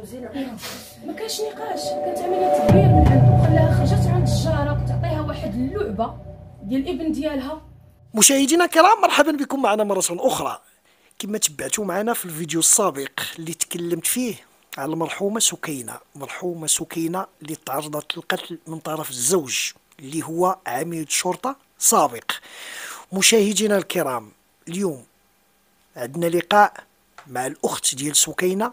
الكوزينه ما كانش نقاش كانت عمليه تدبير من عندو خلاها خرجت عند الشاره وتعطيها واحد اللعبه ديال الابن ديالها مشاهدينا الكرام مرحبا بكم معنا مره اخرى كما تبعتوا معنا في الفيديو السابق اللي تكلمت فيه على المرحومه سكينه مرحومه سكينه اللي تعرضت للقتل من طرف الزوج اللي هو عميد شرطه سابق مشاهدينا الكرام اليوم عندنا لقاء مع الاخت ديال سكينه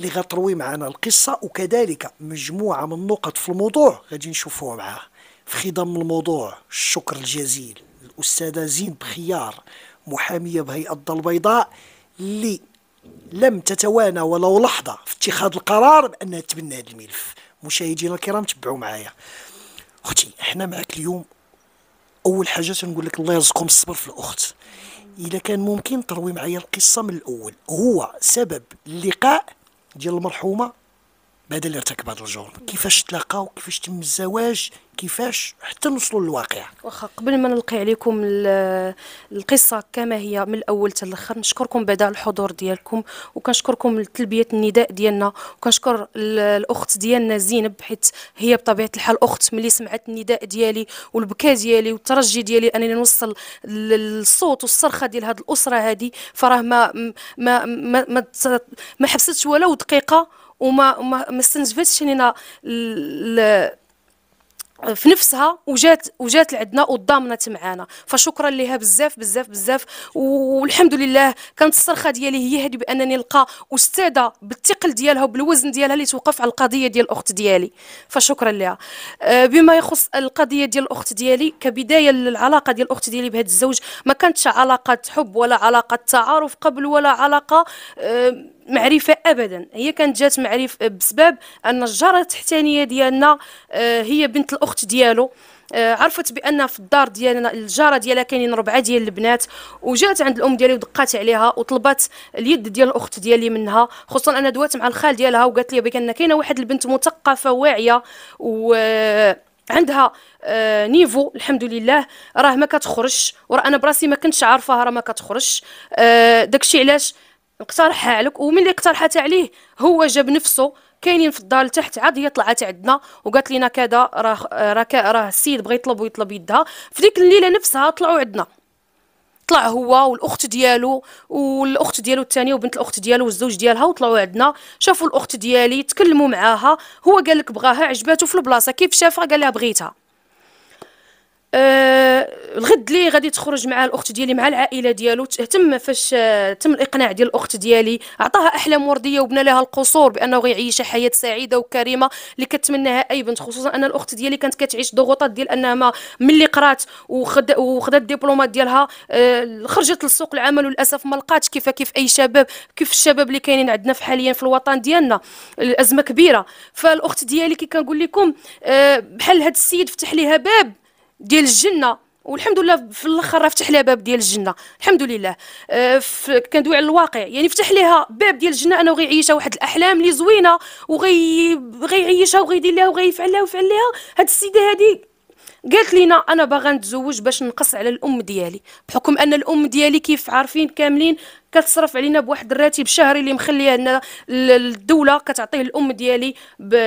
اللي غتروي معنا القصه وكذلك مجموعه من النقط في الموضوع غادي نشوفوها معاه في خضم الموضوع الشكر الجزيل الاستاذه زين بخيار محاميه بهيئه الضل البيضاء اللي لم تتوانى ولو لحظه في اتخاذ القرار بانها تبنى هذا الملف مشاهدينا الكرام تبعوا معايا اختي احنا معك اليوم اول حاجه تنقول لك الله يرزقكم الصبر في الاخت اذا كان ممكن تروي معايا القصه من الاول هو سبب اللقاء ديال المرحومه بدل ارتكب هذا الجرم كيفاش تلاقاو كيفاش تم الزواج كيفاش حتى نوصلوا للواقع واخا قبل ما نلقي عليكم القصه كما هي من الاول حتى الاخر نشكركم بعدا الحضور ديالكم وكنشكركم لتلبيه النداء ديالنا وكنشكر الاخت ديالنا زينب حيت هي بطبيعه الحال اخت ملي سمعت النداء ديالي والبكاء ديالي والترجي ديالي انني نوصل الصوت والصرخه ديال هذه الاسره هذه فراه ما ما ما, ما, ما حبستش ولو دقيقه وما ما استنزفتش لينا في نفسها وجات وجات لعندنا وضامنت معانا فشكرا لها بزاف بزاف بزاف والحمد لله كانت الصرخه ديالي هي هذه بانني نلقى استاذه بالثقل ديالها وبالوزن ديالها اللي توقف على القضيه ديال الاخت ديالي فشكرا لها آه، بما يخص القضيه ديال الاخت ديالي كبدايه للعلاقه ديال الاخت ديالي بهذا الزوج ما كانتش علاقه حب ولا علاقه تعارف قبل ولا علاقه آه، معرفه ابدا هي كانت جات معرفه بسبب ان الجاره التحتانيه ديالنا آه، هي بنت الاخت ديالو آه، عرفت بان في الدار ديالنا الجاره ديالها كاينين ربعه ديال البنات وجات عند الام ديالي ودقات عليها وطلبت اليد ديال الاخت ديالي منها خصوصا انا دوات مع الخال ديالها وقالت لي بان كاينه واحد البنت مثقفه واعيه و آه، عندها نيفو الحمد لله راه ما كتخرجش وراه انا براسي ما كنتش عارفاها راه ما كتخرجش داكشي علاش اقترحها عليك اللي اقترحت عليه هو جاب نفسه كاينين في الدار لتحت عاد هي طلعت عندنا وقالت لينا كذا راه راه راه السيد بغى يطلب ويطلب يدها في ديك الليله نفسها طلعوا عندنا طلع هو والاخت ديالو والاخت ديالو الثانيه وبنت الاخت ديالو والزوج ديالها وطلعوا عندنا شافوا الاخت ديالي تكلموا معاها هو قال لك بغاها عجباتو في البلاصه كيف شافها قال لها بغيتها آه، الغد اللي غادي تخرج مع الاخت ديالي مع العائله ديالو تهتم فاش آه، تم الاقناع ديال الاخت ديالي عطاها احلام ورديه وبنى لها القصور بانه غيعيشها حياه سعيده وكريمه اللي كتمناها اي بنت خصوصا ان الاخت ديالي كانت كتعيش ضغوطات ديال انها ما ملي قرات وخدات الدبلومات ديالها آه، خرجت لسوق العمل وللاسف ما لقاتش كيف كيف اي شباب كيف الشباب اللي كاينين عندنا في حاليا في الوطن ديالنا الازمه كبيره فالاخت ديالي كي كنقول لكم بحال هذا السيد فتح ليها باب ديال الجنه والحمد لله في الاخر راه فتح لها باب ديال الجنه الحمد لله أه كندوي على الواقع يعني فتح لها باب ديال الجنه انه غيعيشها واحد الاحلام اللي زوينه وغيعيشها غيعيشها وغيدير لها وغيفعل لها وفعل لها هاد السيده هادي قالت لينا انا باغا نتزوج باش نقص على الام ديالي بحكم ان الام ديالي كيف عارفين كاملين كتصرف علينا بواحد الراتب شهري اللي مخليه لنا الدوله كتعطيه الام ديالي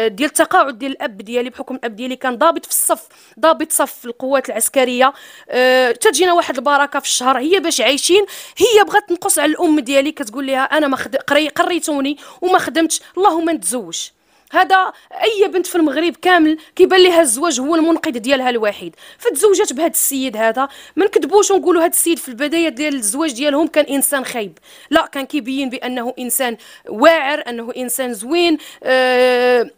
ديال التقاعد ديال الاب ديالي بحكم الاب ديالي كان ضابط في الصف ضابط صف القوات العسكريه أه تجينا واحد البركه في الشهر هي باش عايشين هي بغات تنقص على الام ديالي كتقول لها انا ما خد... قريتوني وما خدمتش اللهم نتزوج هذا اي بنت في المغرب كامل كيبان ليها الزواج هو المنقذ ديالها الوحيد فتزوجات بهذا السيد هذا ما نكذبوش ونقولوا هذا السيد في البدايه ديال الزواج ديالهم كان انسان خايب لا كان كيبين بانه انسان واعر انه انسان زوين آه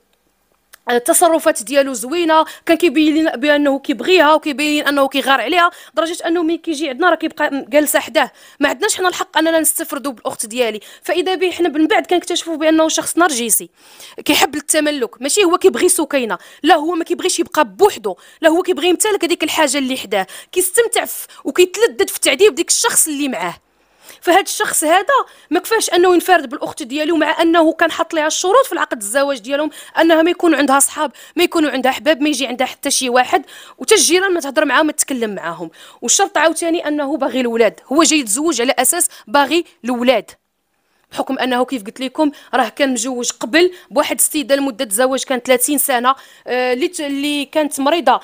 التصرفات ديالو زوينه كان كيبين بانه كيبغيها وكيبين انه كيغار عليها لدرجه انه ملي كيجي عندنا راه كيبقى جالسه حداه ما عندناش حنا الحق اننا نستفردوا بالاخت ديالي فاذا به حنا من بعد كنكتشفوا بانه شخص نرجسي كيحب التملك ماشي هو كيبغي سكينه لا هو ما كيبغيش يبقى بوحدو لا هو كيبغي يمتلك هذيك الحاجه اللي حداه كيستمتع وكيتلذذ في تعذيب ديك الشخص اللي معاه فهاد الشخص هذا ما كفاش انه ينفرد بالاخت ديالو مع انه كان حط لها الشروط في العقد الزواج ديالهم انها ما يكون عندها صحاب ما يكونوا عندها احباب ما يجي عندها حتى شي واحد وتا الجيران ما تهضر معاهم ما تتكلم معاهم والشرط عاوتاني انه باغي الولاد هو جاي يتزوج على اساس باغي الولاد بحكم انه كيف قلت لكم راه كان مجوج قبل بواحد السيده لمده زواج كان 30 سنه اللي آه، اللي كانت مريضه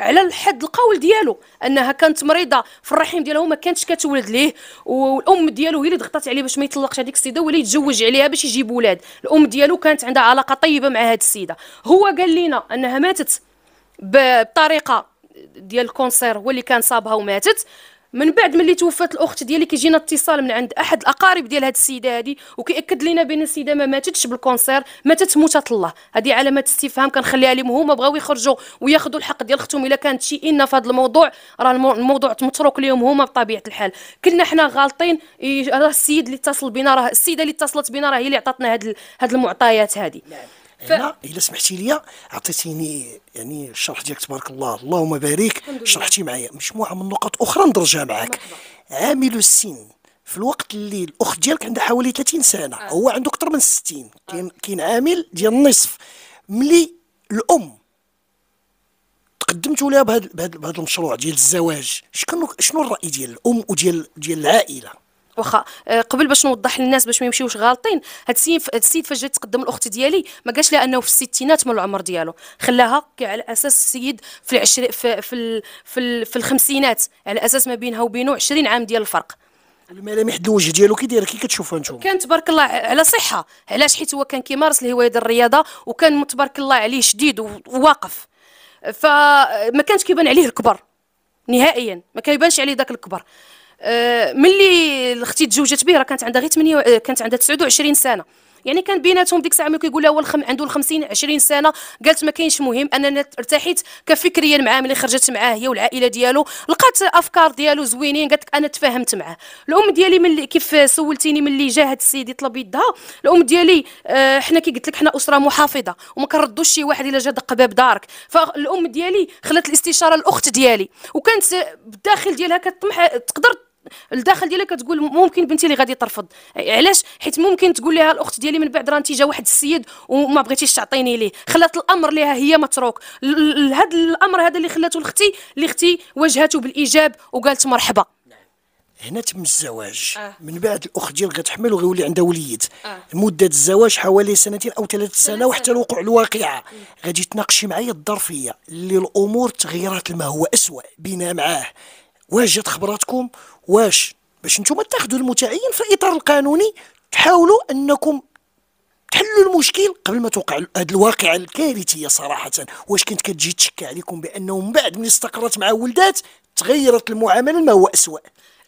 على الحد القول ديالو انها كانت مريضه في الرحم ديالها وما كانتش كتولد ليه والام ديالو هي اللي ضغطات عليه باش ما يطلقش هذيك السيده ولا يتزوج عليها باش يجيب ولاد الام ديالو كانت عندها علاقه طيبه مع هذه السيده هو قال لنا انها ماتت بطريقه ديال الكونسير هو اللي كان صابها وماتت من بعد ملي توفات الاخت ديالي كيجينا اتصال من عند احد الاقارب ديال هاد السيده هادي وكياكد لينا بان السيده ما ماتتش بالكونسير ماتت موتة الله هذه علامه استفهام كنخليها لهم هما بغاو يخرجوا وياخذوا الحق ديال اختهم الا كانت شي ان في هذا الموضوع راه الموضوع متروك لهم هما بطبيعه الحال كلنا حنا غالطين راه السيد اللي اتصل بنا راه السيده اللي اتصلت بنا راه هي اللي عطاتنا هاد هاد المعطيات هذه ف... هنا الا سمحتي لي عطيتيني يعني الشرح ديالك تبارك الله اللهم بارك شرحتي معايا مجموعه من النقط اخرى ندرجها معاك عامل السن في الوقت اللي الاخت ديالك عندها حوالي 30 سنه آه. هو عنده اكثر من 60 آه. كاين كاين عامل ديال النصف ملي الام تقدمتوا لها بهذا المشروع ديال الزواج شنو شنو الراي ديال الام وديال ديال العائله واخا آه، قبل باش نوضح للناس باش ما يمشيوش غالطين هاد السيد هاد السيد فاش جات تقدم الاخت ديالي ما قالش لها انه في الستينات من العمر ديالو خلاها على اساس السيد في العشر في في في, في الخمسينات على اساس ما بينها وبينه 20 عام ديال الفرق الملامح الوجه ديالو كي داير كي كتشوفها نتوما كان تبارك الله على صحه علاش حيت هو كان كيمارس الهوايه ديال الرياضه وكان تبارك الله عليه شديد وواقف فما كانش كيبان عليه الكبر نهائيا ما كيبانش عليه داك الكبر آه، ملي اختي تزوجت به راه كانت عندها غير 8 آه، كانت عندها 29 سنه يعني كان بيناتهم ديك الساعه ملي كيقول لها هو الخم عنده 50 20 سنه قالت ما كاينش مهم انني ارتحيت كفكريا معاه ملي خرجت معاه هي والعائله ديالو لقات افكار ديالو زوينين قالت انا تفاهمت معاه الام ديالي ملي كيف سولتيني ملي جا هذا السيد يطلب يدها الام ديالي آه حنا كي قلت لك حنا اسره محافظه وما كنردوش شي واحد الا جا دق باب دارك فالام ديالي خلات الاستشاره الاخت ديالي وكانت بالداخل ديالها كتطمح تقدر الداخل ديالها كتقول ممكن بنتي اللي غادي ترفض علاش حيت ممكن تقول لها الاخت ديالي من بعد راه انت جا واحد السيد وما بغيتيش تعطيني ليه خلات الامر ليها هي متروك هذا الامر هذا اللي خلاته لاختي اللي اختي واجهته بالايجاب وقالت مرحبا نعم. هنا تم الزواج آه. من بعد الاخت ديال غتحمل وغيولي عندها وليد آه. مده الزواج حوالي سنتين او ثلاث سنه وحتى الوقوع الواقعه غادي تناقشي معايا الظرفيه اللي الامور تغيرت لما هو اسوء بينا معاه واش جات خبراتكم واش باش نتوما تاخذوا المتعين في الاطار القانوني تحاولوا انكم تحلوا المشكل قبل ما توقع هذه الواقعه الكارثيه صراحه واش كانت كتجي تشكى عليكم بانه من بعد من استقرت مع ولدات تغيرت المعامله ما هو اسوء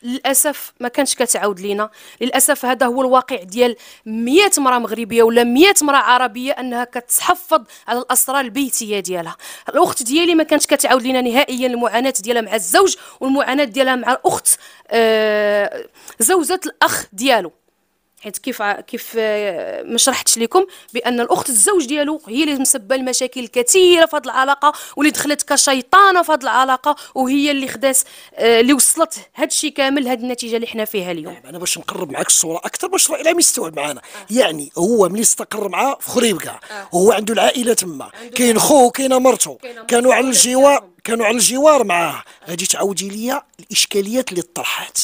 للاسف ما كانتش كتعاود لينا للاسف هذا هو الواقع ديال 100 مرا مغربيه ولا 100 مرا عربيه انها كتحفظ على الاسرار البيتيه ديالها الاخت ديالي ما كانتش كتعاود لينا نهائيا المعاناه ديالها مع الزوج والمعاناه ديالها مع الاخت آه زوجة الاخ ديالو حيت كيف كيف آه، ما شرحتش لكم بان الاخت الزوج ديالو هي اللي مسبه المشاكل الكثيره في هذه العلاقه واللي دخلت كشيطانه في هذه العلاقه وهي اللي خدات آه، اللي وصلت هذا الشيء كامل هذه النتيجه اللي حنا فيها اليوم يعني انا باش نقرب معك الصوره اكثر باش الى يستوعب معنا آه. يعني هو ملي استقر معاه في خريبكا آه. وهو عنده العائله تما كاين خوه كاين مرته كانوا على الجوار كانوا على الجوار معاه غادي تعاودي لي الاشكاليات اللي طرحات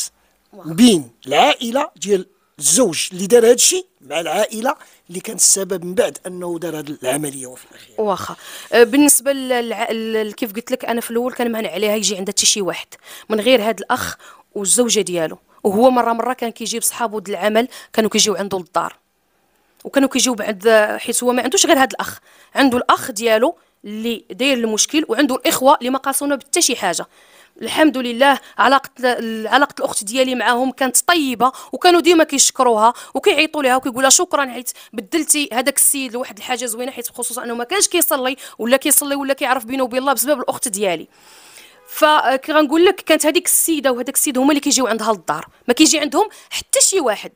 بين العائله ديال الزوج اللي دار هذا الشيء مع العائله اللي كانت السبب من بعد انه دار هذه العمليه وفي الاخير واخا أه، بالنسبه كيف قلت لك انا في الاول كان معنى عليها يجي عندها حتى شي واحد من غير هذا الاخ والزوجه ديالو وهو مره مره كان كيجيب صحابه د العمل كانوا كيجيو عنده للدار وكانوا كيجيو بعد حيت هو ما عندوش غير هذا الاخ عنده الاخ ديالو اللي داير المشكل وعنده الاخوه اللي ما قاصونا بحتى شي حاجه الحمد لله علاقه علاقه الاخت ديالي معاهم كانت طيبه وكانوا ديما كيشكروها وكيعيطوا لها وكيقول لها شكرا حيت بدلتي هذاك السيد لواحد الحاجه زوينه حيت خصوصا انه ما كانش كيصلي ولا كيصلي ولا كيعرف بينه وبين الله بسبب الاخت ديالي فكي غنقول لك كانت هذيك السيده وهذاك السيد هما اللي كيجيو عندها للدار ما كيجي عندهم حتى شي واحد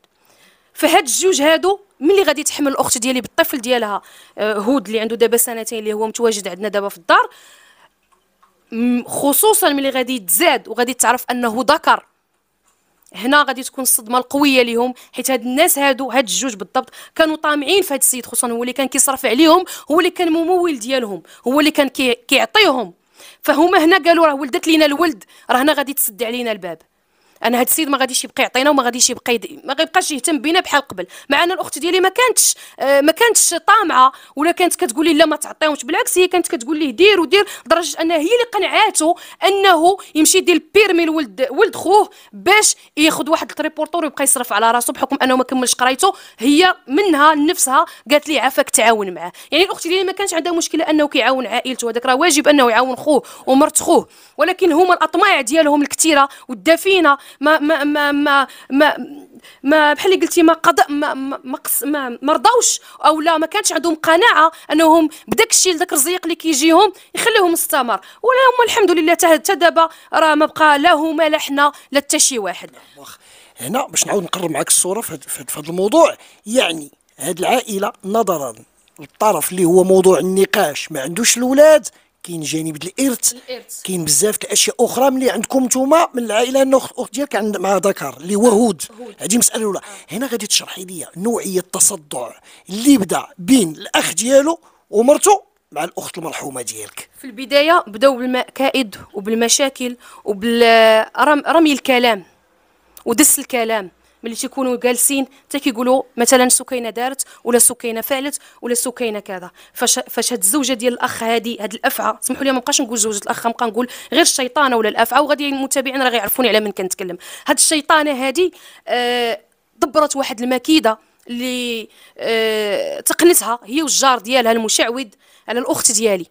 فهاد الجوج هادو ملي غادي تحمل الاخت ديالي بالطفل ديالها آه، هود اللي عنده دابا سنتين اللي هو متواجد عندنا دابا في الدار خصوصا ملي غادي يتزاد وغادي تعرف انه ذكر هنا غادي تكون الصدمه القويه ليهم حيت هاد الناس هادو هاد الجوج بالضبط كانوا طامعين في هاد السيد خصوصا هو اللي كان كيصرف عليهم هو اللي كان ممول ديالهم هو اللي كان كيعطيهم فهما هنا قالوا راه ولدت لينا الولد راه هنا غادي تسد علينا الباب انا هاد السيد ما غاديش يبقى يعطينا وما غاديش يبقى يد... ما غيبقاش يهتم بينا بحال قبل مع ان الاخت ديالي ما كانتش آه، ما كانتش طامعه ولا كانت كتقول لي لا ما تعطيهمش بالعكس هي كانت كتقول لي دير ودير لدرجه انها هي اللي قنعاته انه يمشي يدير بيرمي لولد ولد خوه باش ياخذ واحد التريبورتور ويبقى يصرف على راسو بحكم انه ما كملش قرايته هي منها نفسها قالت لي عافاك تعاون معاه يعني الاخت ديالي ما كانش عندها مشكله انه كيعاون عائلته هذاك راه واجب انه يعاون خوه ومرت خوه ولكن هما الاطماع ديالهم الكثيره والدفينه ما ما ما ما, ما ما بحال اللي قلتي ما قضى ما ما قص ما, ما رضاوش او لا ما كانش عندهم قناعه انهم بداك الشيء ذاك الرزيق اللي كيجيهم يخليهم مستمر ولا هما الحمد لله حتى دابا راه ما بقى لا هما لا حنا لا حتى شي واحد هنا باش نعاود نقرب معك الصوره في هذا الموضوع يعني هاد العائله نظرا للطرف اللي هو موضوع النقاش ما عندوش الاولاد كاين جانب الارث كاين بزاف الاشياء اخرى ملي عندكم نتوما من العائله ان اخت ديالك عند مع ذكر اللي هو هود هذه مساله الاولى آه. هنا غادي تشرحي لي نوعيه التصدع اللي بدا بين الاخ ديالو ومرته مع الاخت المرحومه ديالك في البدايه بداو بالمكائد وبالمشاكل وبال رمي الكلام ودس الكلام ملي تيكونوا جالسين حتى كيقولوا مثلا سكينه دارت ولا سكينه فعلت ولا سكينه كذا فاش فاش هاد الزوجه ديال الاخ هادي هاد الافعى سمحوا لي ما بقاش نقول زوجة الاخ نبقى نقول غير الشيطانه ولا الافعى وغادي المتابعين راه غيعرفوني على من كنتكلم هاد الشيطانه هادي آه دبرت واحد المكيده اللي آه تقنتها هي والجار ديالها المشعوذ على الاخت ديالي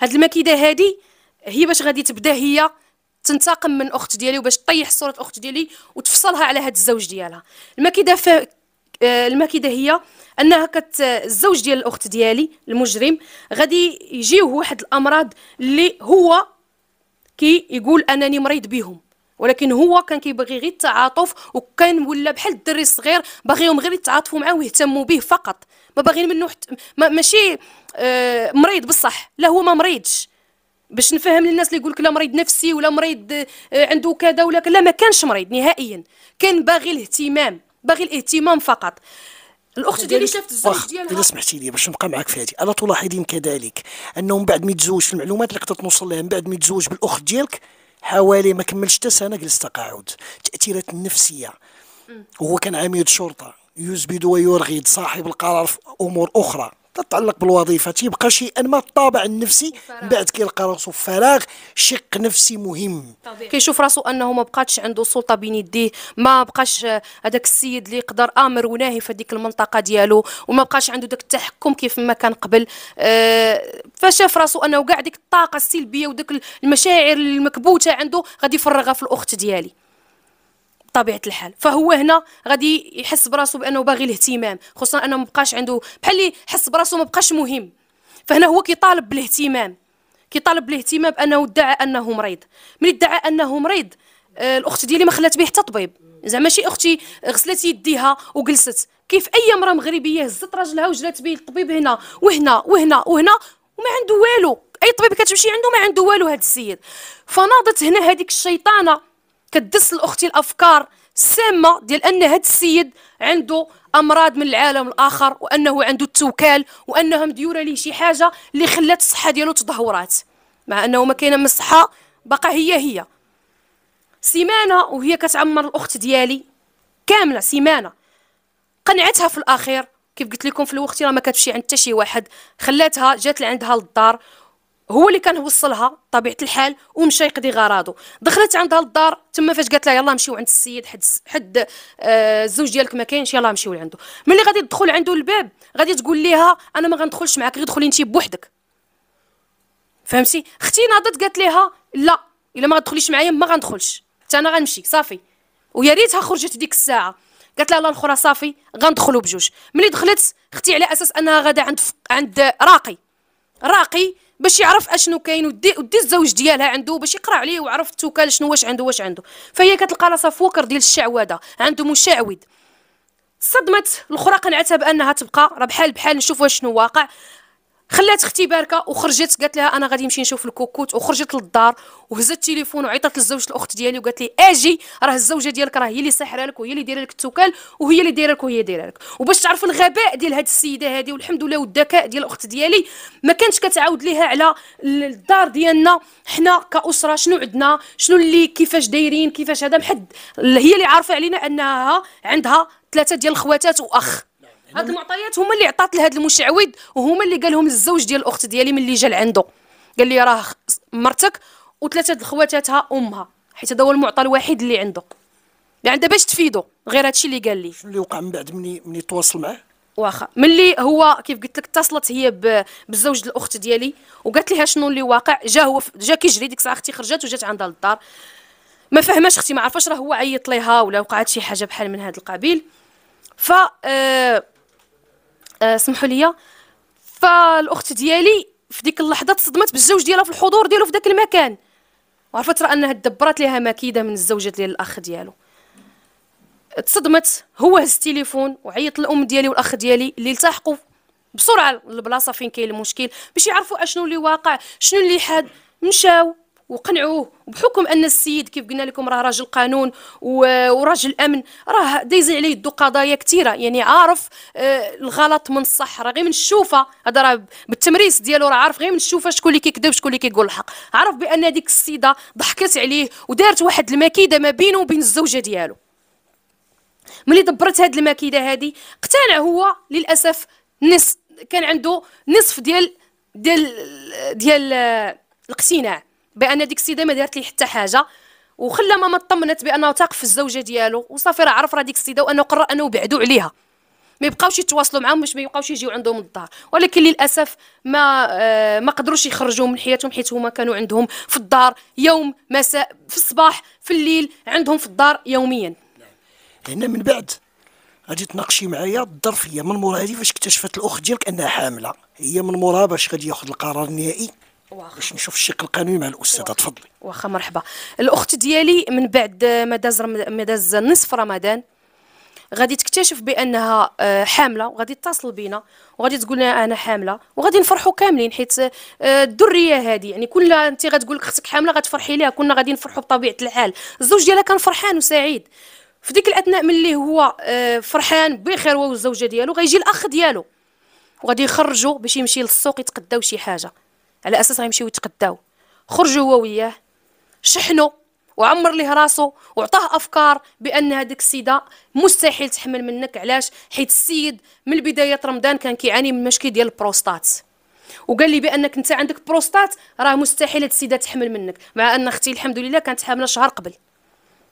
هاد المكيده هادي هي باش غادي تبدا هي تنتقم من اخت ديالي وباش تطيح صوره اخت ديالي وتفصلها على هذا الزوج ديالها المكيده ف... آه، المكيده هي انها كت الزوج ديال الاخت ديالي المجرم غادي يجيوه واحد الامراض اللي هو كي يقول انني مريض بهم ولكن هو كان كيبغي غير التعاطف وكان ولا بحال الدري الصغير باغيهم غير يتعاطفوا معاه ويهتموا به فقط ما باغيين منه حت... ما ماشي آه مريض بصح لا هو ما مريضش باش نفهم للناس اللي يقول لك لا مريض نفسي ولا مريض آه، عنده كذا ولا لا ما كانش مريض نهائيا كان باغي الاهتمام باغي الاهتمام فقط الاخت ديالي شافت الزوج ديالها اذا سمحتي لي باش نبقى معك في هذه الا تلاحظين كذلك انه من بعد ما يتزوج في المعلومات اللي قدرت نوصل لها من بعد ما يتزوج بالاخت ديالك حوالي ما كملش حتى سنه جلس تقاعد التاثيرات النفسيه وهو كان عميد شرطه يزبد ويرغد صاحب القرار في امور اخرى تتعلق بالوظيفه تيبقى شيئا ما الطابع النفسي من بعد كيلقى راسو فراغ شق نفسي مهم كيشوف راسو انه ما بقاتش عنده سلطه بين يديه ما بقاش هذاك السيد اللي يقدر امر وناهي في هذيك المنطقه ديالو وما بقاش عنده داك التحكم كيف ما كان قبل أه فشاف راسو انه كاع ديك الطاقه السلبيه وداك المشاعر المكبوته عنده غادي يفرغها في الاخت ديالي بطبيعه الحال فهو هنا غادي يحس براسو بانه باغي الاهتمام خصوصا انه مبقاش عنده بحال اللي حس براسو مبقاش مهم فهنا هو كيطالب بالاهتمام كيطالب بالاهتمام بانه ادعى انه مريض من ادعى انه مريض آه الاخت ديالي ما خلات به حتى طبيب زعما ماشي اختي غسلت يديها وجلست كيف اي امراه مغربيه هزت راجلها وجرات به الطبيب هنا وهنا وهنا وهنا وما عنده والو اي طبيب كتمشي عنده ما عنده والو هذا السيد فناضت هنا هذيك الشيطانه كدس لاختي الافكار السامه ديال ان هذا السيد عنده امراض من العالم الاخر وانه عنده التوكال وانهم ديوره ليه شي حاجه اللي خلات الصحه ديالو تدهورات مع انه ما كاينه من الصحه باقا هي هي سيمانه وهي كتعمر الاخت ديالي كامله سيمانه قنعتها في الاخير كيف قلت لكم في الوقت راه ما كتمشي عند حتى شي واحد خلاتها جات لعندها للدار هو اللي كان وصلها بطبيعه الحال ومشى يقضي غراضه دخلت عندها للدار تما فاش قالت لها يلاه نمشيو عند السيد حد حد آه الزوج ديالك ما كاينش يلاه نمشيو لعنده ملي غادي تدخل عنده الباب غادي تقول ليها انا ما غندخلش معاك غير دخلي انت بوحدك فهمتي اختي ناضت قالت ليها لا الا ما غتدخليش معايا ما غندخلش حتى انا غنمشي صافي ويا ريتها خرجت ديك الساعه قالت لها لا الاخرى صافي غندخلوا بجوج ملي دخلت اختي على اساس انها غادا عند عند راقي راقي باش يعرف اشنو كاين ودي ودي الزوج ديالها عنده باش يقرا عليه وعرف التوكال شنو واش عنده واش عنده فهي كتلقى راسها فوكر ديال الشعوذه عنده مشعوذ صدمت الاخرى قنعتها بانها تبقى راه بحال بحال نشوف واش شنو واقع خلات اختي باركه وخرجت قالت لها انا غادي نمشي نشوف الكوكوت وخرجت للدار وهزت التليفون وعيطت للزوج الاخت ديالي وقالت لي اجي راه الزوجه ديالك راه هي اللي ساحره لك وهي اللي دايره لك التوكال وهي اللي دايره لك وهي دايره لك وباش تعرف الغباء ديال هاد السيده هادي والحمد لله والذكاء ديال الاخت ديالي ما كانتش كتعاود ليها على الدار ديالنا حنا كاسره شنو عندنا شنو اللي كيفاش دايرين كيفاش هذا محد هي اللي عارفه علينا انها عندها ثلاثه ديال الخواتات واخ هاد المعطيات هما اللي عطات لهاد المشعوذ وهما اللي قالهم الزوج ديال الاخت ديالي ملي جا لعنده قال لي راه مرتك وثلاثه الخواتاتها امها حيت هذا هو المعطى الوحيد اللي عنده اللي يعني عنده باش تفيدو غير هادشي اللي قال لي شنو اللي وقع من بعد مني مني تواصل معاه واخا ملي هو كيف قلت لك اتصلت هي بالزوج الاخت ديالي وقالت لها شنو اللي واقع جا هو جا كيجري ديك الساعه اختي خرجت وجات عندها للدار ما فهماش اختي ما عرفاش راه هو عيط ليها ولا وقعت شي حاجه بحال من هذا القبيل ف آه آه، سمحوا لي فالاخت ديالي في ديك اللحظه تصدمت بالزوج ديالها في الحضور ديالو في داك المكان وعرفت راه انها دبرات ليها مكيده من الزوجه ديال الاخ ديالو تصدمت هو هز التليفون وعيط الام ديالي والاخ ديالي اللي التحقوا بسرعه للبلاصه فين كاين المشكل باش يعرفوا اشنو اللي واقع شنو اللي حد مشاو وقنعوه بحكم ان السيد كيف قلنا لكم راه راجل قانون وراجل امن راه دايزين عليه يدو قضايا كثيره يعني عارف آه، الغلط من الصح راه غير من الشوفه هذا راه بالتمريس ديالو راه عارف غير من الشوفه شكون اللي كيكذب شكون اللي كيقول الحق عارف بان هذيك السيده ضحكت عليه ودارت واحد المكيده ما بينه وبين الزوجه ديالو ملي دبرت هاد المكيده هادي اقتنع هو للاسف نصف كان عنده نصف ديال ديال ديال آه، الاقتناع بان ديك السيده ما دارت ليه حتى حاجه وخلى ماما طمنت بانه تاق في الزوجه ديالو وصافي راه عرف راه ديك السيده وانه قرر انه يبعدوا عليها ما يبقاوش يتواصلوا معاهم باش ما يبقاوش يجيو عندهم الدار ولكن للاسف ما آه، ما قدروش يخرجوهم من حياتهم حيت هما كانوا عندهم في الدار يوم مساء في الصباح في الليل عندهم في الدار يوميا نعم. هنا من بعد غادي تناقشي معايا الظرفيه من مورا هذه فاش اكتشفت الاخت ديالك انها حامله هي من مورا باش غادي ياخذ القرار النهائي باش نشوف الشكل القانوني مع الاستاذه تفضلي واخا مرحبا الاخت ديالي من بعد ما داز ما داز نصف رمضان غادي تكتشف بانها آه، حامله وغادي تتصل بينا وغادي تقول لنا انا حامله وغادي نفرحوا كاملين حيت آه، الدريه هذه يعني كل انت غتقول لك اختك حامله غتفرحي ليها كنا غادي نفرحوا بطبيعه الحال الزوج ديالها كان فرحان وسعيد في ديك الاثناء ملي هو آه، فرحان بخير هو والزوجه ديالو غيجي الاخ ديالو وغادي يخرجوا باش يمشي للسوق يتقداو شي حاجه على اساس غيمشيو يتقداو خرجوا هو وياه شحنوا وعمر ليه راسو وعطاه افكار بان هذيك السيده مستحيل تحمل منك علاش حيت السيد من بدايه رمضان كان كيعاني من مشكل ديال البروستات وقال لي بانك انت عندك بروستات راه مستحيل هاد السيده تحمل منك مع ان اختي الحمد لله كانت حامله شهر قبل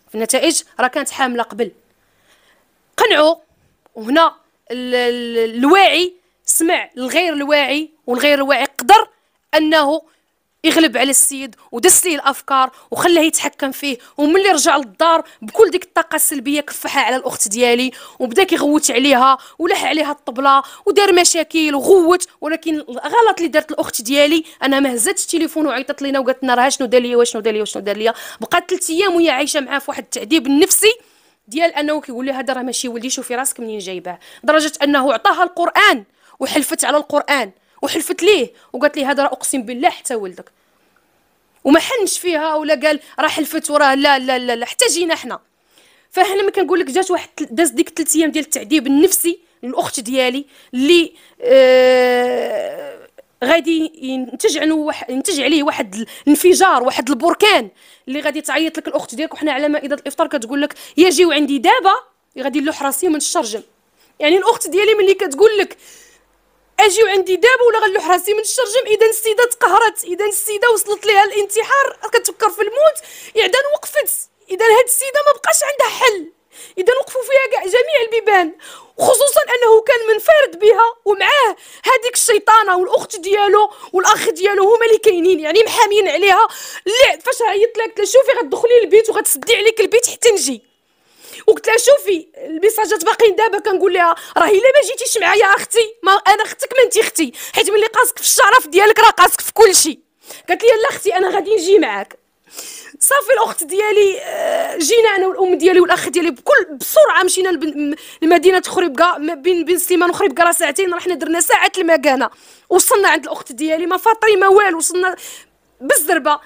في النتائج راه كانت حامله قبل قنعوا وهنا الواعي سمع الغير الواعي والغير الواعي قدر انه يغلب على السيد ودس ليه الافكار وخلاه يتحكم فيه وملي رجع للدار بكل ديك الطاقه السلبيه كفحها على الاخت ديالي وبدا كيغوت عليها ولاح عليها الطبله ودار مشاكل وغوت ولكن الغلط اللي دارت الاخت ديالي انا ما هزتش التليفون وعيطت لينا وقالت لنا راه شنو دار ليا واشنو دار ليا واشنو دار ليا بقات ثلاث ايام وهي عايشه معاه في واحد التعذيب النفسي ديال انه كيقول لها هذا راه ماشي ولدي شوفي راسك منين جايباه درجه انه عطاها القران وحلفت على القران وحلفت ليه وقالت لي هذا راه اقسم بالله حتى ولدك وما حنش فيها ولا قال راه حلفت وراه لا لا لا لا حتى جينا حنا فهنا ما كنقول لك جات واحد داز ديك 3 ايام ديال التعذيب النفسي للاخت ديالي اللي آه غادي ينتج عنه واحد ينتج عليه واحد الانفجار واحد البركان اللي غادي تعيط لك الاخت ديالك وحنا على مائده الافطار كتقول لك يا جيو عندي دابا غادي نلوح راسي من الشرجم يعني الاخت ديالي ملي كتقول لك اجيو عندي دابا ولا غنلوح راسي من الشرجم اذا السيده تقهرت اذا السيده وصلت ليها الانتحار كتفكر في الموت اذا وقفت اذا هاد السيده ما بقاش عندها حل اذا وقفوا فيها كاع جميع البيبان خصوصا انه كان منفرد بها ومعاه هذيك الشيطانه والاخت ديالو والاخ ديالو هما اللي كاينين يعني محامين عليها اللي فاش عيطت لك شوفي غتدخلي البيت وغتسدي عليك البيت حتى نجي وقلت لها شوفي الميساجات باقيين دابا كنقول لها راه الا ما جيتيش معايا اختي ما انا اختك ما انت اختي حيت ملي قاسك في الشرف ديالك راه قاسك في كل شيء قالت لي لا اختي انا غادي نجي معاك صافي الاخت ديالي آه، جينا انا والام ديالي والاخ ديالي بكل بسرعه مشينا لمدينه خريبكه ما بين بين سليمان وخريبكه راه ساعتين رحنا درنا ساعه المكانه وصلنا عند الاخت ديالي ما فاطري ما والو وصلنا بالزربه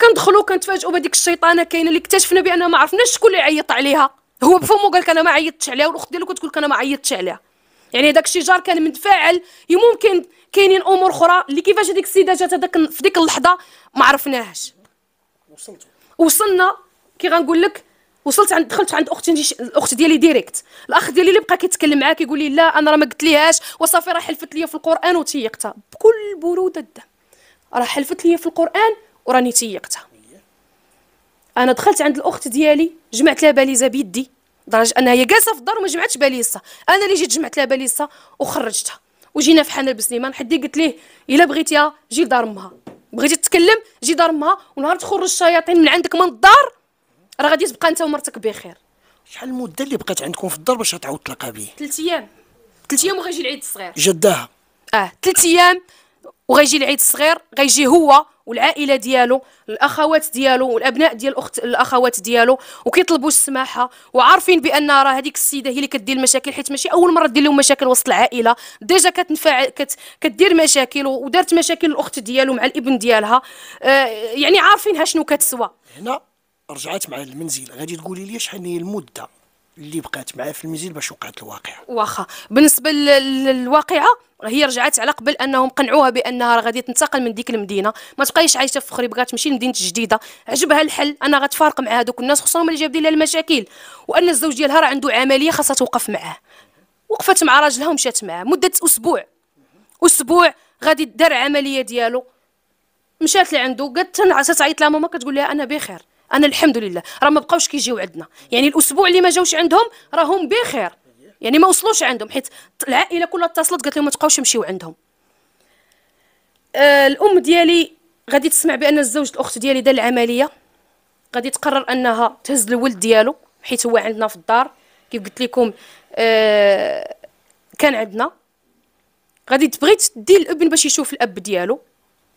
كندخلوا كنتفاجئوا بهذيك الشيطانه كاينه اللي اكتشفنا بان ما عرفناش شكون اللي عيط عليها هو بفمو قال لك انا ما عيطتش عليها والاخت ديالو كتقول لك انا ما عيطتش عليها يعني داك جار كان متفاعل يعني ممكن كاينين امور اخرى اللي كيفاش هذيك السيده جات هذاك في ديك اللحظه ما عرفناهاش وصلت وصلنا كي غنقول لك وصلت عند دخلت عند اختي الاخت ديالي ديريكت الاخ ديالي اللي بقى كيتكلم معاك كيقول لي لا انا راه ما قلت ليهاش وصافي راه حلفت ليا في القران وتيقتها بكل بروده الدم راه حلفت ليا في القران وراني تيقتها انا دخلت عند الاخت ديالي جمعت لها باليزه بيدي لدرجه انها هي جالسه في الدار وما جمعتش باليزه انا اللي جيت جمعت لها باليزه وخرجتها وجينا في حنان بسليمان حدي قلت ليه الا بغيتيها جي لدار امها بغيتي تتكلم جي دار امها ونهار تخرج الشياطين من عندك من الدار راه غادي تبقى انت ومرتك بخير شحال المده اللي بقات عندكم في الدار باش تعاود تلقى بيه ثلاث ايام ثلاث ايام وغيجي العيد الصغير جداها اه ثلاث ايام وغيجي العيد الصغير غيجي هو والعائله ديالو الاخوات ديالو والابناء ديال الاخت الاخوات ديالو وكيطلبوا السماحه وعارفين بان راه هذيك السيده هي اللي كدير المشاكل حيت ماشي اول مره دير لهم مشاكل وسط العائله ديجا كتنفع كت كدير مشاكل ودارت مشاكل الاخت ديالو مع الابن ديالها آه يعني عارفينها شنو كتسوى هنا رجعت مع المنزل غادي تقولي لي شحال هي المده اللي بقات معاه في المنزل باش وقعت الواقعه واخا بالنسبه للواقعه هي رجعت على قبل انهم قنعوها بانها راه غادي تنتقل من ديك المدينه ما تبقايش عايشه في خريب بغات تمشي لمدينه جديده عجبها الحل انا غتفارق مع هذوك الناس خصوصا اللي جاب لها المشاكل وان الزوج ديالها راه عنده عمليه خاصها توقف معاه وقفت مع راجلها ومشات معاه مده اسبوع اسبوع غادي دار عمليه ديالو مشات لعندو قالت تعيط لها ماما كتقول لها انا بخير انا الحمد لله راه ما بقاوش كيجيو عندنا يعني الاسبوع اللي ما جاوش عندهم راهم بخير يعني ما وصلوش عندهم حيت العائله كلها اتصلت قالت لهم ما تبقاوش مشيو عندهم آه الام ديالي غادي تسمع بان الزوج الاخت ديالي دار العمليه غادي تقرر انها تهز الولد ديالو حيت هو عندنا في الدار كيف قلت لكم آه كان عندنا غادي تبغي تدي الابن باش يشوف الاب ديالو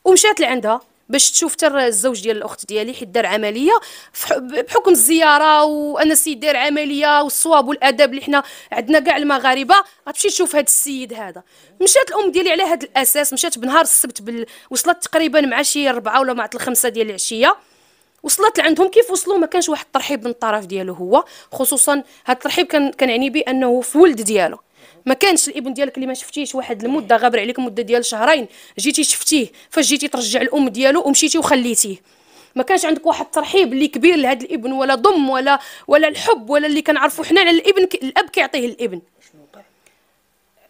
ومشات لعندها باش تشوف تر الزوج ديال الاخت ديالي حيت دار عمليه بحكم الزياره وانا السيد دار عمليه والصواب والادب اللي حنا عندنا كاع المغاربه غتمشي تشوف هذا السيد هذا مشات الام ديالي على هذا الاساس مشات بنهار السبت بال... وصلت تقريبا مع شي اربعه ولا مع الخمسة ديال العشيه وصلت لعندهم كيف وصلوا ما كانش واحد الترحيب من الطرف ديالو هو خصوصا هذا الترحيب كان كنعني به انه في ولد ديالو ما كانش الابن ديالك اللي ما شفتيش واحد المده غابر عليك مده ديال شهرين جيتي شفتيه فاش جيتي ترجع الام ديالو ومشيتي وخليتيه ما كانش عندك واحد الترحيب اللي كبير لهذا الابن ولا ضم ولا ولا الحب ولا اللي كنعرفوا حنا على الابن ك... الاب كيعطيه الابن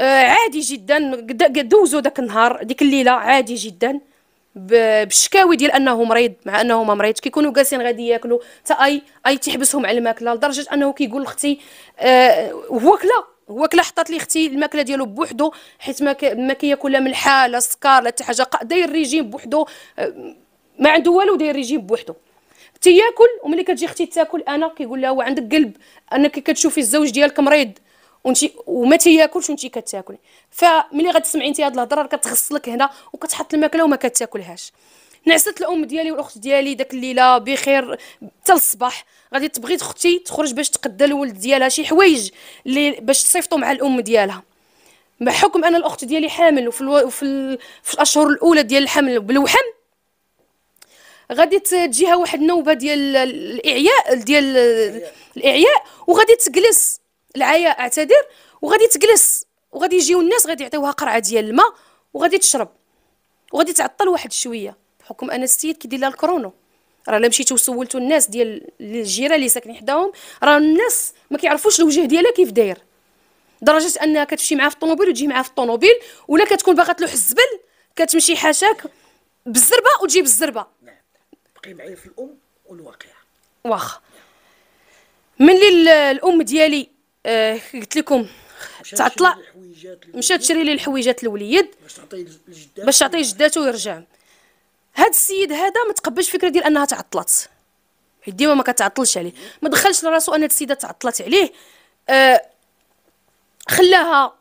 آه عادي جدا دوزوا داك النهار ديك الليله عادي جدا بالشكاوي ديال انه مريض مع انه ما مريضش كيكونوا جالسين غادي ياكلوا حتى اي اي تحبسهم على الماكله لدرجه انه كيقول لاختي آه هو كلا هو كلا حطات لي اختي الماكله ديالو بوحدو حيت ما لا ملحه لا سكر لا حتى حاجه داير ريجيم بوحدو آه، ما عنده والو داير ريجيم بوحدو تياكل وملي كتجي اختي تاكل انا كيقول لها هو عندك قلب انك كتشوفي الزوج ديالك مريض وانت وما تياكلش وانت كتاكلي فملي غتسمعي انت هاد الهضره كتغسلك هنا وكتحط الماكله وما كتاكلهاش نعست الام ديالي والاخت ديالي داك الليله بخير حتى الصباح غادي تبغي اختي تخرج باش تقدى الولد ديالها شي حوايج اللي باش تصيفطو مع الام ديالها بحكم انا الاخت ديالي حامل وفي الو... وفي, ال... في الاشهر الاولى ديال الحمل بالوحم غادي تجيها واحد النوبه ديال الاعياء ديال الاعياء وغادي تجلس العياء اعتذر وغادي تجلس وغادي يجيو الناس غادي يعطيوها قرعه ديال الماء وغادي تشرب وغادي تعطل واحد شويه حكم انا السيد كيدير لها الكورونا راه الا مشيتو وسولت الناس ديال الجيره اللي ساكنين حداهم راه الناس ما كيعرفوش الوجه ديالها كيف داير درجه انها كتمشي معاه في الطوموبيل وتجي معاه في الطوموبيل ولا كتكون باغا تلوح الزبل كتمشي حاشاك بالزربه وتجيب الزربه نعم بقي معايا في الام والواقع واخا ملي الام ديالي آه قلت لكم تعطل مشات تشري لي الحويجات للوليد باش تعطيه لجداتو ويرجع هاد السيد هذا ما تقبلش فكره ديال انها تعطلت حيت ديما ما كتعطلش عليه ما دخلش لراسو ان السيده تعطلت عليه آه خلاها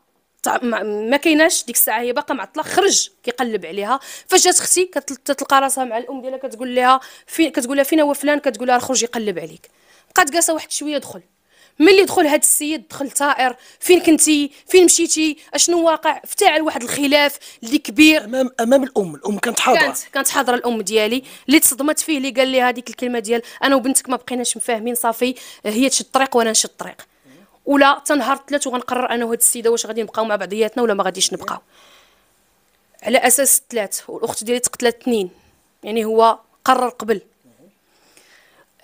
ما كايناش ديك الساعه هي باقا معطله خرج كيقلب عليها فاش جات اختي كتلقى راسها مع الام ديالها كتقول لها في كتقول لها فين هو فلان كتقول لها خرج يقلب عليك بقات جالسه واحد شويه دخل ملي دخل هذا السيد دخل طائر فين كنتي فين مشيتي اشنو واقع افتعل واحد الخلاف اللي كبير امام امام الام الام كانت حاضره كانت كانت حاضره الام ديالي اللي تصدمت فيه اللي قال لي هذيك الكلمه ديال انا وبنتك ما بقيناش مفاهمين صافي هي تشد الطريق وانا نشد الطريق ولا تنهار الثلاث وغنقرر انا وهاد السيده واش غادي نبقاو مع بعضياتنا ولا ما غاديش نبقاو على اساس الثلاث والاخت ديالي تقتلت اثنين يعني هو قرر قبل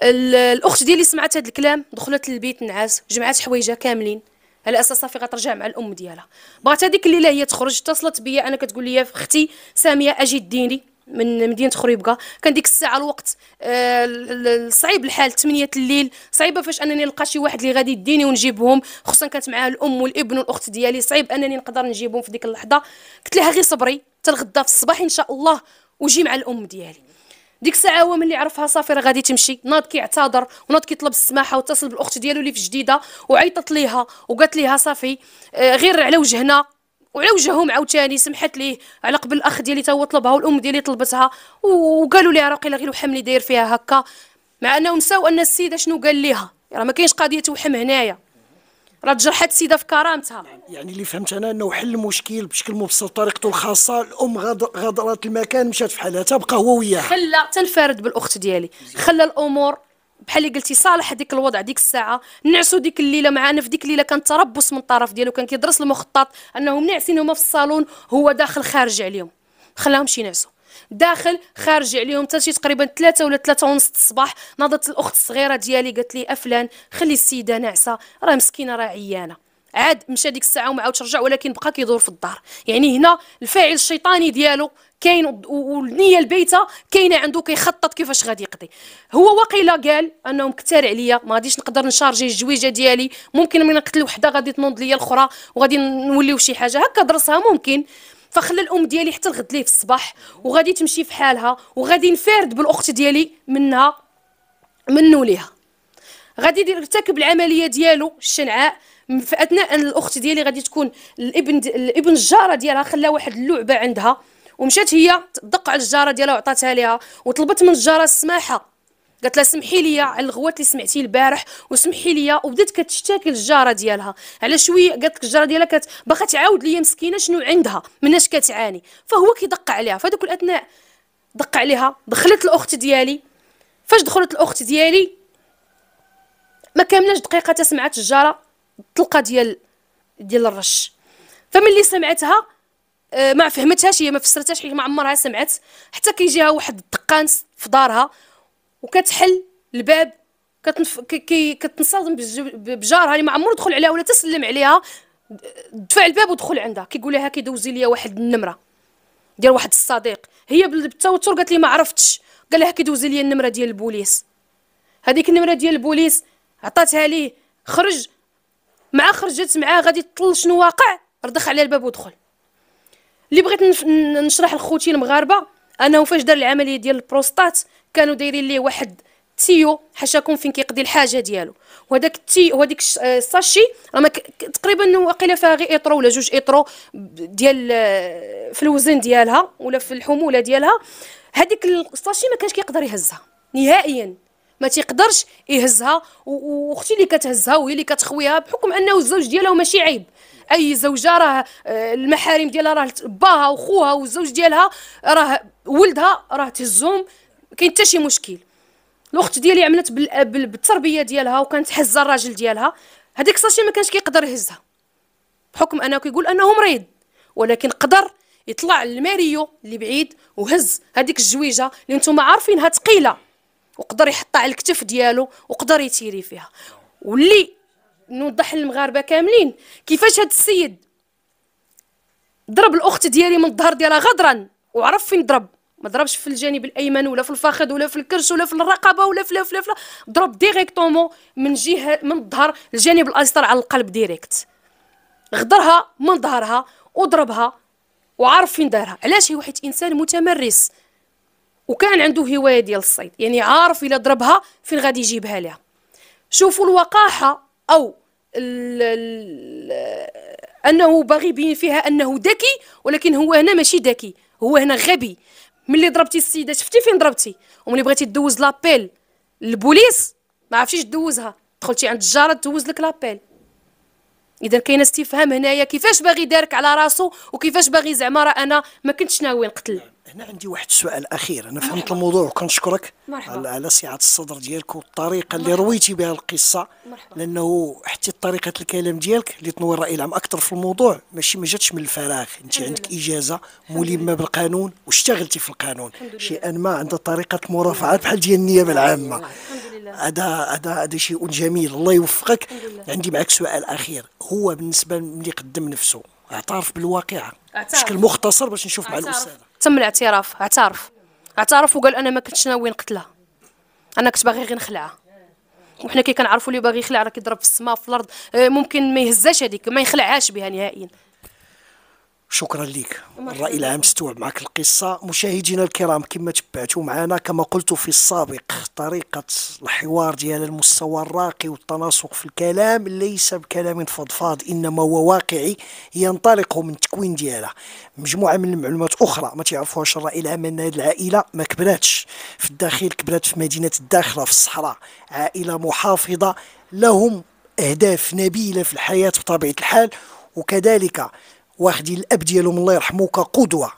الاخت ديالي سمعت هذا الكلام دخلت للبيت نعاس جمعات حوايجها كاملين على اساس صافي غترجع مع الام ديالها بغات هذيك الليله هي تخرج اتصلت بيا انا كتقول لي اختي ساميه اجي ديني من مدينه خريبكه كان ديك الساعه الوقت آه، صعيب الحال 8 الليل صعيبه فاش انني نلقى شي واحد اللي غادي يديني ونجيبهم خصوصا كانت معاها الام والابن والاخت ديالي صعيب انني نقدر نجيبهم في ديك اللحظه قلت لها غير صبري حتى الغدا في الصباح ان شاء الله وجي مع الام ديالي ديك الساعه هو ملي عرفها صافي راه غادي تمشي ناض كيعتذر وناض كيطلب السماحه واتصل بالاخت ديالو اللي في جديده وعيطت ليها وقالت ليها صافي آه، غير على وجهنا وعلى وجههم عاوتاني سمحت ليه على قبل الاخ ديالي تا هو طلبها والام ديالي طلبتها وقالوا ليها راه غير الوحم اللي داير فيها هكا مع انهم نساو ان السيده شنو قال ليها راه ما كاينش قضيه وحم هنايا راه تجرحات السيده في كرامتها يعني اللي فهمت انا انه حل المشكل بشكل مبسط بطريقته الخاصه الام غادرات المكان مشات في حالاتها بقى هو وياها خلى تنفرد بالاخت ديالي خلى الامور بحال اللي قلتي صالح هذيك الوضع ديك الساعه نعسوا ديك الليله معانا في ديك الليله كان تربص من الطرف ديالو كان كيدرس المخطط انهم ناعسين هما في الصالون هو داخل خارج عليهم خلاهم شي ينعسوا داخل خارج عليهم حتى شي تقريبا ثلاثة ولا ثلاثة ونص الصباح نضت الاخت الصغيره ديالي قالت لي افلان خلي السيده ناعسه راه مسكينه راه عيانه عاد مشى ديك الساعه وما عاودش رجع ولكن بقى كيدور في الدار يعني هنا الفاعل الشيطاني ديالو كاين والنيه البيته كاينه عنده كيخطط كيفاش غادي يقضي هو وقيلا قال انه مكتار عليا ما غاديش نقدر نشارجي الجويجه ديالي ممكن من نقتل وحده غادي تنوض ليا الاخرى وغادي نوليو شي حاجه هكا درسها ممكن فخلى الام ديالي حتى الغد ليه في الصباح وغادي تمشي في حالها وغادي نفارد بالاخت ديالي منها منو ليها غادي يرتكب العمليه ديالو الشنعاء في اثناء الاخت ديالي غادي تكون الابن دي الابن الجاره ديالها خلى واحد اللعبه عندها ومشات هي تدق على الجاره ديالها وعطاتها ليها وطلبت من الجاره السماحه قالت لها سمحي لي على الغوات اللي سمعتي البارح وسمحي لي وبدات كتشتكي للجاره ديالها على شويه قالت لك الجاره ديالها كانت باغا تعاود لي مسكينه شنو عندها مناش كتعاني فهو كيدق عليها فهذوك الاثناء دق عليها دخلت الاخت ديالي فاش دخلت الاخت ديالي ما كاملاش دقيقه سمعت الجاره الطلقه ديال ديال الرش فملي سمعتها آه، ما فهمتهاش هي ما فسرتهاش حيت ما عمرها سمعت حتى كيجيها واحد الدقان في دارها وكتحل الباب كتنف... كي... كتنصدم بج... بجارها اللي ما عمرو دخل عليها ولا تسلم عليها دفع الباب ودخل عندها كيقول لها كيدوزي ليا واحد النمره ديال واحد الصديق هي بالتوتر قالت لي ما عرفتش قال لها كيدوزي ليا النمره ديال البوليس هذيك النمره ديال البوليس عطاتها ليه خرج مع خرجت معاه غادي تطل شنو واقع ردخ على الباب ودخل اللي بغيت نشرح لخوتي المغاربه انه فاش دار العمليه ديال البروستات كانوا دايرين ليه واحد تيو حاشاكم فين كيقضي الحاجه ديالو وهداك التي وهاديك الساشي آه، راه تقريبا واقيلا فيها غير اطرو ولا جوج اطرو ديال آه، في الوزن ديالها ولا في الحموله ديالها هذيك الساشي ما كانش كيقدر يهزها نهائيا ما تيقدرش يهزها واختي اللي كتهزها وهي اللي كتخويها بحكم انه الزوج ديالها ماشي عيب اي زوجه راه آه، المحارم ديالها راه باها وخوها والزوج ديالها راه ولدها راه تهزهم كاين حتى شي مشكل الاخت ديالي عملت بالتربيه ديالها وكانت حزه الراجل ديالها هذيك صاشي ما كانش كيقدر يهزها بحكم انه كيقول انه مريض ولكن قدر يطلع الماريو اللي بعيد وهز هذيك الجويجه اللي نتوما عارفينها ثقيله وقدر يحطها على الكتف ديالو وقدر يتيري فيها واللي نوضح للمغاربه كاملين كيفاش هاد السيد ضرب الاخت ديالي من الظهر ديالها غدرا وعرف فين ضرب ما ضربش في الجانب الايمن ولا في الفخذ ولا في الكرش ولا في الرقبه ولا في ولا في ضرب ديريكتومون من جهه من الظهر الجانب الايسر على القلب ديريكت غدرها من ظهرها وضربها وعارف فين دارها علاش هو حيت انسان متمرس وكان عنده هوايه ديال الصيد يعني عارف الا ضربها فين غادي يجيبها لها شوفوا الوقاحه او ال ال انه باغي يبين فيها انه ذكي ولكن هو هنا ماشي ذكي هو هنا غبي ملي ضربتي السيده شفتي فين ضربتي وملي بغيتي دوز لابيل للبوليس ما عرفتيش دوزها دخلتي عند الجاره دوز لك لابيل اذا كاين استفهام هنايا كيفاش باغي دارك على راسو وكيفاش باغي زعما راه انا ما كنتش ناوي نقتل هنا عندي واحد السؤال اخير انا فهمت الموضوع وكنشكرك مرحبا. على سعه الصدر ديالك والطريقه اللي رويتي بها القصه مرحبا. لانه حتى طريقه الكلام ديالك اللي تنور الراي العام اكثر في الموضوع ماشي ما جاتش من الفراغ انت عندك اجازه ملمه بالقانون واشتغلتي في القانون شيئا ما عند طريقه مرافعه بحال ديال النيابه أيوة، العامه هذا هذا هذا شيء جميل الله يوفقك عندي معك سؤال اخير هو بالنسبه ملي قدم نفسه اعترف بالواقعه بشكل مختصر باش نشوف مع الاستاذه تم الاعتراف اعترف اعترف وقال انا ما كنتش ناوي نقتلها انا كنت باغي غير نخلعها وحنا كي كنعرفوا اللي باغي يخلع راه كيضرب في السماء في الارض آه، ممكن ما يهزاش هذيك ما يخلعهاش بها نهائيا شكرا لك الرأي العام استوعب معك القصة مشاهدينا الكرام كما تبعتوا معنا كما قلت في السابق طريقة الحوار ديال المستوى الراقي والتناسق في الكلام ليس بكلام فضفاض إنما هو واقعي ينطلق من التكوين ديالها مجموعة من المعلومات أخرى ما تعرفوهاش الرأي العام أن هذه العائلة ما كبراتش في الداخل كبرات في مدينة الداخلة في الصحراء عائلة محافظة لهم أهداف نبيلة في الحياة بطبيعة الحال وكذلك واخدين الاب ديالهم الله يرحمه كقدوه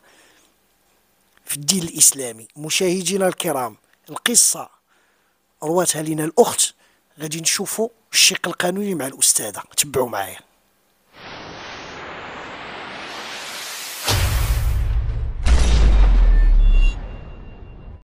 في الدين الاسلامي مشاهدينا الكرام القصه رواتها لنا الاخت غادي نشوفوا الشق القانوني مع الاستاذه تبعوا معايا